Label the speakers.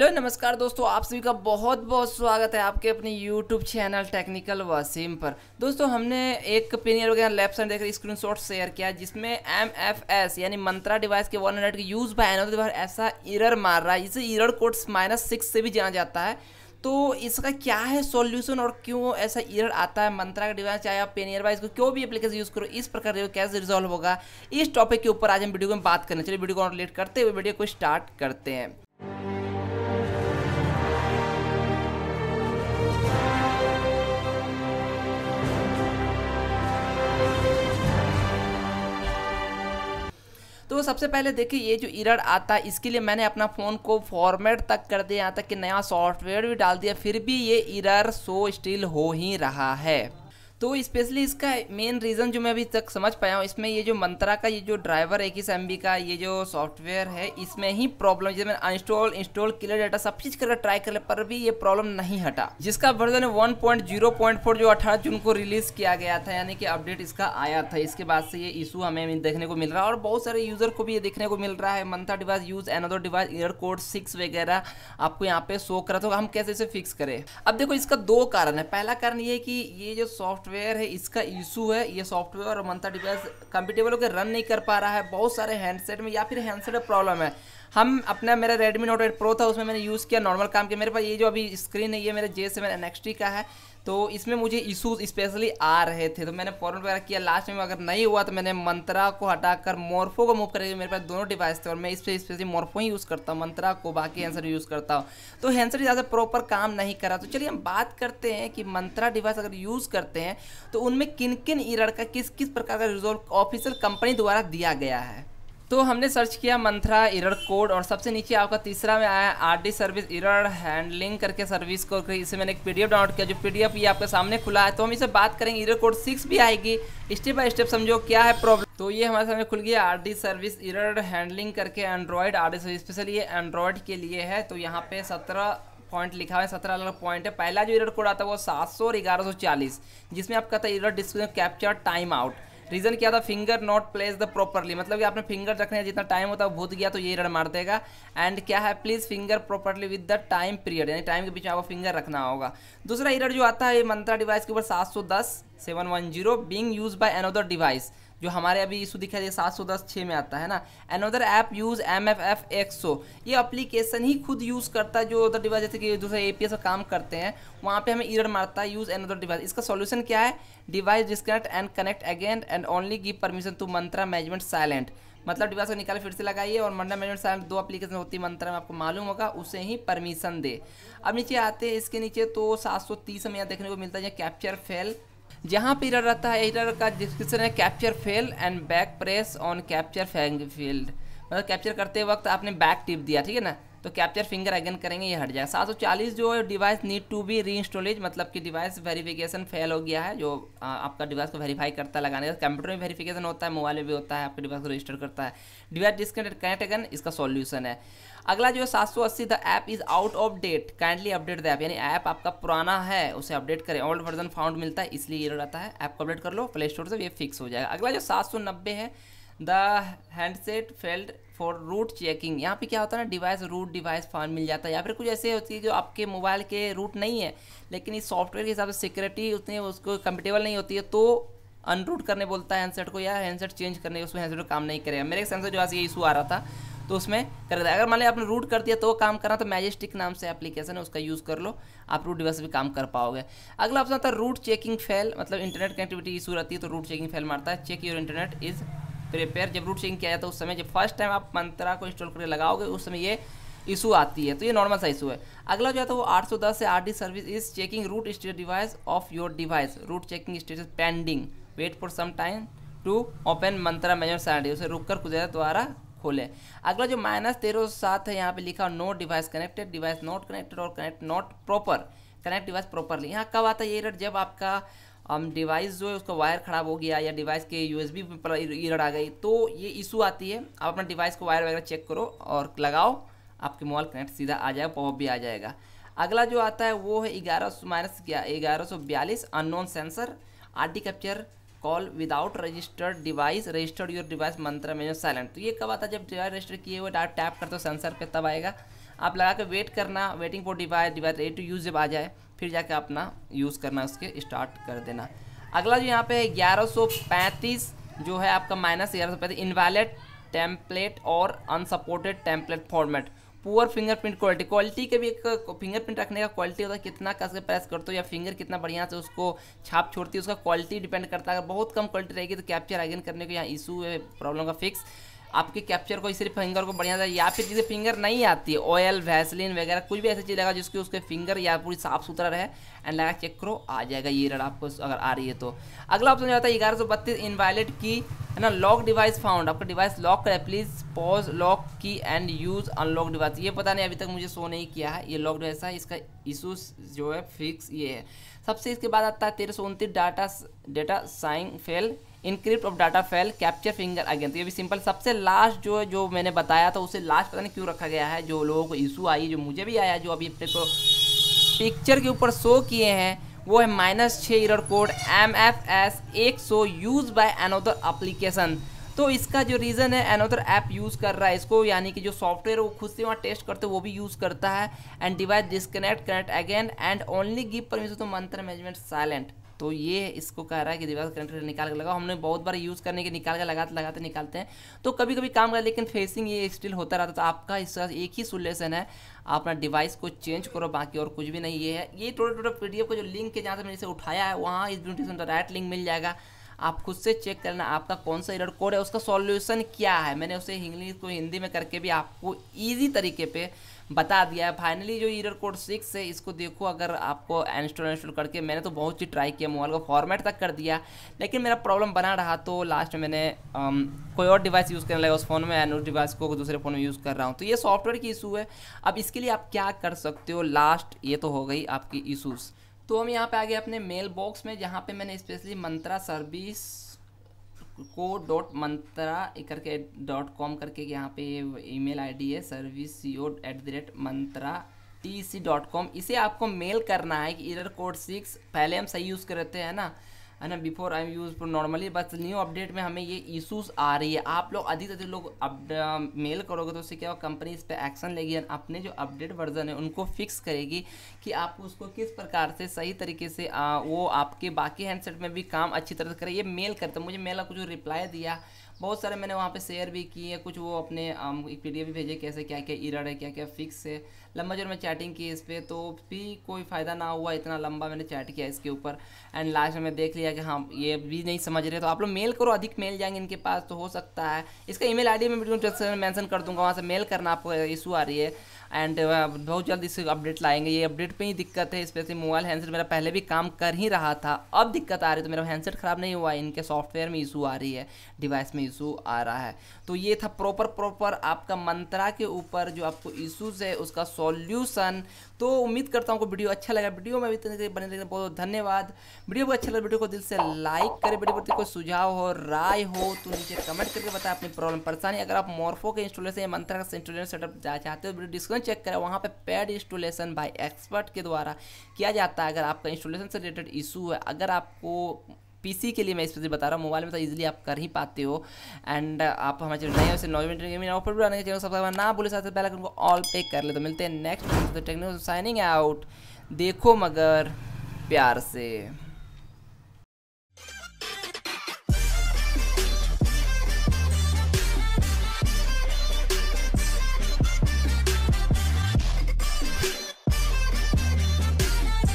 Speaker 1: hello नमस्कार दोस्तों आप सभी का बहुत बहुत स्वागत है आपके अपने यूट्यूब चैनल टेक्निकल वसीम पर दोस्तों हमने एक पेनियर वगैरह लेफ्ट साइड देखकर स्क्रीन शॉट शेयर किया जिसमें एम एफ एस यानी मंत्रा डिवाइस के वन हंड्रेड के यूज़ बाय एनोद ऐसा इरर मार रहा है इसे इरर कोड्स माइनस सिक्स से भी जाना जाता है तो इसका क्या है सॉल्यूशन और क्यों ऐसा ईयर आता है मंत्रा का डिवाइस चाहे आप पेनियर वाइज को क्यों भी एप्लीकेशन यूज़ करो इस प्रकार से कैसे रिजॉल्व होगा इस टॉपिक के ऊपर आज हम वीडियो में बात करना चलिए वीडियो को लेट करते हुए वीडियो को स्टार्ट करते हैं तो सबसे पहले देखिए ये जो इरर आता है इसके लिए मैंने अपना फ़ोन को फॉर्मेट तक कर दिया यहाँ तक कि नया सॉफ्टवेयर भी डाल दिया फिर भी ये इरर शो स्टिल हो ही रहा है तो स्पेशली इसका मेन रीज़न जो मैं अभी तक समझ पाया हूँ इसमें ये जो मंत्रा का ये जो ड्राइवर एक इस एम का ये जो सॉफ्टवेयर है इसमें ही प्रॉब्लम जैसे मैंने अनस्टॉल इंस्टॉल क्लियर डाटा सब चीज़ करके ट्राई करने पर भी ये प्रॉब्लम नहीं हटा जिसका version one point zero point four जो अठारह जून को रिलीज़ किया गया था यानी कि अपडेट इसका आया था इसके बाद से ये इशू हमें देखने को मिल रहा है और बहुत सारे यूज़र को भी ये देखने को मिल रहा है Mantra device use another device error code six वगैरह आपको यहाँ पे शो करा था तो हम कैसे इसे फिक्स करें अब देखो इसका दो कारण है पहला कारण ये कि ये जो सॉफ्टवेयर सॉफ्टवेयर है इसका इशू है ये सॉफ्टवेयर और मंथा डिवाइस कंपेटेबल होकर रन नहीं कर पा रहा है बहुत सारे हैंडसेट में या फिर हैंडसेट में प्रॉब्लम है हम अपना मेरा रेडमी नोट एट प्रो था उसमें मैंने यूज़ किया नॉर्मल काम के मेरे पास ये जो अभी स्क्रीन है ये मेरे जे सेवन एन का है तो इसमें मुझे इशूज़ स्पेशली आ रहे थे तो मैंने फॉरन वगैरह किया लास्ट में अगर नहीं हुआ तो मैंने मंत्रा को हटाकर मोर्फो को मूव करके मेरे पास दोनों डिवाइस थे और मैं इस पर स्पेशली मोर्फो ही यूज़ करता हूँ मंत्रा को बाकी हैंसर यूज़ करता हूँ तो हैंसर ज़्यादा प्रॉपर काम नहीं करा तो चलिए हम बात करते हैं कि मंत्रा डिवाइस अगर यूज़ करते हैं तो उनमें किन किन ईरड़ का किस किस प्रकार का रिजोल्व ऑफिशियल कंपनी द्वारा दिया गया है तो हमने सर्च किया मंथरा इरर कोड और सबसे नीचे आपका तीसरा में आया R D service error handling करके सर्विस को इसे मैंने एक पीडीएफ डाउनलोड किया जो पीडीएफ ये आपके सामने खुला है तो हम इसे बात करेंगे इरर कोड सिक्स भी आएगी स्टेप बाय स्टेप समझो क्या है प्रॉब्लम तो ये हमारे सामने खुल गया R D service error handling करके android R D service special ये एंड्रॉयड के लिए है तो यहाँ पे सत्रह पॉइंट लिखा हुआ है सत्रह अलग पॉइंट है पहला जो इरर कोड आता है वो सात सौ और ग्यारह सौ चालीस जिसमें आपका था error display capture time out reason क्या था finger not place the properly मतलब कि आपने फिंगर रखने जितना टाइम होता है भूत गया तो ये रन मार देगा एंड क्या है please finger properly with the time period यानी टाइम के बीच में आपको फिंगर रखना होगा दूसरा इरर जो आता है मंत्रा डिवाइस के ऊपर सात सौ दस seven one zero being use by another device जो हमारे अभी इशू दिखा रही सात सौ दस छः में आता है ना another app use M F F एक्सो ये अप्लीकेशन ही खुद यूज़ करता है जो अदर डिवाइस जैसे कि दूसरे ए पी एस काम करते हैं वहाँ पे हमें ईरर मारता है यूज़ अनदर डिवाइस इसका सॉल्यूशन क्या है device disconnect and connect again and only give permission to Mantra management client मतलब डिवाइस को निकाल फिर से लगाइए और मंडा मैनेजमेंट साइलेंट दो एप्लीकेशन होती है मंत्रा में आपको मालूम होगा उसे ही परमिशन दे अब नीचे आते हैं इसके नीचे तो सात सौ तीस हमें यहाँ देखने को मिलता है कैप्चर फेल जहाँ पर इरर रहता है इरर का डिस्क्रिप्शन है capture fail and back press on capture फैंग फील्ड मतलब कैप्चर करते वक्त आपने बैक टिप दिया ठीक है ना तो कैप्चर फिंगर अगेन करेंगे ये हट जाएगा सात जो है डिवाइस नीड टू बी री इंस्टोलेज मतलब कि डिवाइस वेरिफिकेशन फेल हो गया है जो आपका डिवाइस को वेरीफाई करता है लगाने का कंप्यूटर में वेरीफिकेशन होता है मोबाइल में भी होता है आपके डिवाइस को रजिस्टर करता है डिवाइस डिस्कनेक्ट कनेक्ट अगन इसका सोल्यूशन है अगला जो है सात सौ अस्सी the app is out of date kindly update the app यानी ऐप आपका पुराना है उसे अपडेट करें ओल्ड वर्जन फाउंड मिलता है इसलिए ये रहता है ऐप को अपडेट कर लो प्ले स्टोर से ये फिक्स हो जाएगा अगला जो सात सौ नब्बे है the handset failed for root checking यहाँ पे क्या होता है ना डिवाइस रूट डिवाइस फॉर्म मिल जाता है या फिर कुछ ऐसे होती है जो आपके मोबाइल के रूट नहीं है लेकिन इस सॉफ्टवेयर के हिसाब से सिक्योरिटी उतनी उसको कंपेटेबल नहीं होती है तो अनरूट करने बोलता है हैंडसेट को या हैंडसेट चेंज करने उसमें हैंडसेट काम नहीं करेगा मेरे सेंसर जो आज ये इशू आ रहा था तो उसमें कर दिया अगर मान लिया आपने रूट कर दिया तो वो काम करना तो मैजेस्टिक नाम से एप्लीकेशन है उसका यूज़ कर लो आप रूट डिवाइस भी काम कर पाओगे अगला ऑप्शन आता है रूट चेकिंग फेल मतलब इंटरनेट कनेक्टिविटी इशू रहती है तो रूट चेकिंग फेल मारता है check your internet is prepare जब रूट चेंज किया जाता है उस समय जब फर्स्ट टाइम आप मंत्रा को इंस्टॉल करके लगाओगे उस समय ये इशू आती है तो ये नॉर्मल सा इशू है अगला जो है तो वो 810 से R service is checking root state device of your device root checking status pending wait for some time to open Mantra manager side उसे रुक कर कुछ द्वारा खोले अगला जो माइनस तेरह सात है यहाँ पे लिखा no device connected device not connected और connect not proper connect device properly यहाँ कब आता है ये रेट जब आपका हम डिवाइस जो है उसका वायर ख़राब हो गया या डिवाइस के यूएसबी पर इरड़ आ गई तो ये इशू आती है आप अपना डिवाइस को वायर वगैरह चेक करो और लगाओ आपके मोबाइल कनेक्ट सीधा आ जाएगा पॉप भी आ जाएगा अगला जो आता है वो है ग्यारह सौ माइनस ग्यारह सौ बयालीस unknown sensor R D capture call without registered device registered your device Mantra में साइलेंट तो ये कब आता है जब डिवाइस रजिस्टर किए हुए डायरेक्ट टैप करते हो सेंसर पे तब आएगा आप लगा के वेट करना waiting for device device ready to use जब आ जाए फिर जाके अपना यूज़ करना उसके स्टार्ट कर देना अगला जो यहाँ पे है ग्यारह जो है आपका माइनस ग्यारह सौ पैंतीस इनवैलिड टेम्पलेट और unsupported template format poor fingerprint quality quality के भी एक फिंगरप्रिंट रखने का क्वालिटी होता है कितना कस के प्रेस करते हो या फिंगर कितना बढ़िया से उसको छाप छोड़ती है उसका क्वालिटी डिपेंड करता है अगर बहुत कम क्वालिटी रहेगी तो कैप्चर अगेन करने को यहाँ इशू है प्रॉब्लम का फिक्स आपके कैप्चर को सिर्फ फिंगर को बढ़िया जाए या फिर जिसे फिंगर नहीं आती है ऑयल वैसलिन वगैरह कुछ भी ऐसी चीज़ लगा जिसकी उसके फिंगर या पूरी साफ सुथरा रहे एंड लगा चेक करो आ जाएगा ये रड आपको अगर आ रही है तो अगला ऑप्शन जाता है ग्यारह सौ बत्तीस इनवायलेट की है ना लॉक डिवाइस फाउंड आपका डिवाइस लॉक करें please pause lock key and use unlock device ये पता नहीं अभी तक मुझे शो नहीं किया है ये लॉक डिवाइस है इसका इशू जो है फिक्स ये है सबसे इसके बाद आता है तेरह सौ उनतीस data data sign fail encrypt of data file capture finger again तो ये भी सिंपल सबसे लास्ट जो जो मैंने बताया था उसे लास्ट पता नहीं क्यों रखा गया है जो लोगों को इशू आई जो मुझे भी आया जो अभी अपने को पिक्चर के ऊपर शो किए हैं वो है माइनस छः error code M F S एक सौ यूज बाय अनोदर अप्लीकेशन तो इसका जो रीज़न है अनोदर ऐप यूज़ कर रहा है इसको यानी कि जो सॉफ्टवेयर वो खुद से वहाँ टेस्ट करते हैं वो भी यूज़ करता है and device disconnect connect again and only give permission to Mantra management client तो ये इसको कह रहा है कि दीवार करंट निकाल कर लगाओ हमने बहुत बार यूज़ करने के निकाल कर लगाते लगाते निकालते हैं तो कभी कभी काम कर लेकिन फेसिंग ये स्टिल होता रहता तो आपका इसका एक ही सोल्यूशन है आप अपना डिवाइस को चेंज करो बाकी और कुछ भी नहीं ये है ये टोटल टोटल पी का जो लिंक है जहाँ से मैंने इसे उठाया है वहाँ इस ब्यूटी सेंटर राइट लिंक मिल जाएगा आप खुद से चेक करना आपका कौन सा एरर कोड है उसका सॉल्यूशन क्या है मैंने उसे इंग्लिश को हिंदी में करके भी आपको ईजी तरीके पे बता दिया है फाइनली जो ईरर कोड सिक्स है इसको देखो अगर आपको इंस्टॉल इंस्टॉल करके मैंने तो बहुत चीज़ ट्राई किया मोबाइल को फॉर्मेट तक कर दिया लेकिन मेरा प्रॉब्लम बना रहा तो लास्ट में मैंने आम, um, कोई और डिवाइस यूज़ करने लगा उस फ़ोन में एंड उस डिवाइस को दूसरे फ़ोन में यूज़ कर रहा हूँ तो ये सॉफ्टवेयर की इशू है अब इसके लिए आप क्या कर सकते हो लास्ट ये तो हो गई आपकी इशूज़ तो हम यहाँ पे आ गए अपने मेल बॉक्स में जहाँ पे मैंने स्पेशली मंत्रा सर्विस को डॉट मंत्रा करके डॉट कॉम करके यहाँ पे ईमेल आईडी है service C O at the rate Myntra T C dot com इसे आपको मेल करना है कि इरर कोड सिक्स पहले हम सही यूज़ करते हैं ना है ना before I use for normally बस न्यू अपडेट में हमें ये इशूज़ आ रही है आप लोग अधिक से अधिक लोग मेल करोगे तो उससे क्या होगा कंपनी इस पर एक्शन लेगी अपने जो अपडेट वर्जन है उनको फिक्स करेगी कि आप उसको किस प्रकार से सही तरीके से आ, वो आपके बाकी हैंडसेट में भी काम अच्छी तरह से करे ये मेल करता मुझे मेल का कुछ रिप्लाई दिया बहुत सारे मैंने वहाँ पे शेयर भी किए कुछ वो अपने पी भी भेजे कैसे क्या क्या इरर है क्या क्या फिक्स है लंबा जो मैं चैटिंग की इस पर तो भी कोई फ़ायदा ना हुआ इतना लंबा मैंने चैट किया इसके ऊपर एंड लास्ट में देख लिया दिया कि हाँ ये भी नहीं समझ रहे तो आप लोग मेल करो अधिक मेल जाएंगे इनके पास तो हो सकता है इसका ईमेल आईडी मैं वीडियो डिस्क्रिप्शन में मेंशन कर दूंगा वहाँ से मेल करना आपको इशू आ रही है एंड uh, बहुत जल्द इसे अपडेट लाएंगे ये अपडेट पर ही दिक्कत है स्पेशली मोबाइल हैंडसेट मेरा पहले भी काम कर ही रहा था अब दिक्कत आ रही है तो मेरा हैंडसेट ख़राब नहीं हुआ इनके सॉफ्टवेयर में इशू आ रही है डिवाइस में इशू आ रहा है तो ये था प्रॉपर प्रॉपर आपका मंत्रा के ऊपर जो आपको इशूज़ है उसका सॉल्यूशन तो उम्मीद करता हूँ वीडियो अच्छा लगा वीडियो में भी इतने बने रहने बहुत धन्यवाद वीडियो को अच्छा लगा वीडियो को दिल से लाइक करें बड़ी प्रति कोई सुझाव हो राय हो तो नीचे कमेंट करके बताएं अपनी प्रॉब्लम परेशानी अगर आप मोरफो के इंस्टॉलेशन या मंत्रा का इंस्टॉलेशन सेटअप जाना चाहते हो वीडियो डिस्क्रिप्शन चेक करें वहाँ पे पेड इंस्टॉलेशन बाय एक्सपर्ट के द्वारा किया जाता है अगर आपका इंस्टॉलेशन से रिलेटेड इशू है अगर आपको पीसी के लिए मैं स्पेशली बता रहा हूँ मोबाइल में तो इजीली आप कर ही पाते हो एंड आप हमारे चैनल नए से नॉइज गेमिंग ऑफर भी आने के चैनल सब्सक्राइब ना भूले साथ पहले उनको ऑल पे कर ले तो मिलते हैं नेक्स्ट टेक्निकल साइनिंग आउट देखो मगर प्यार से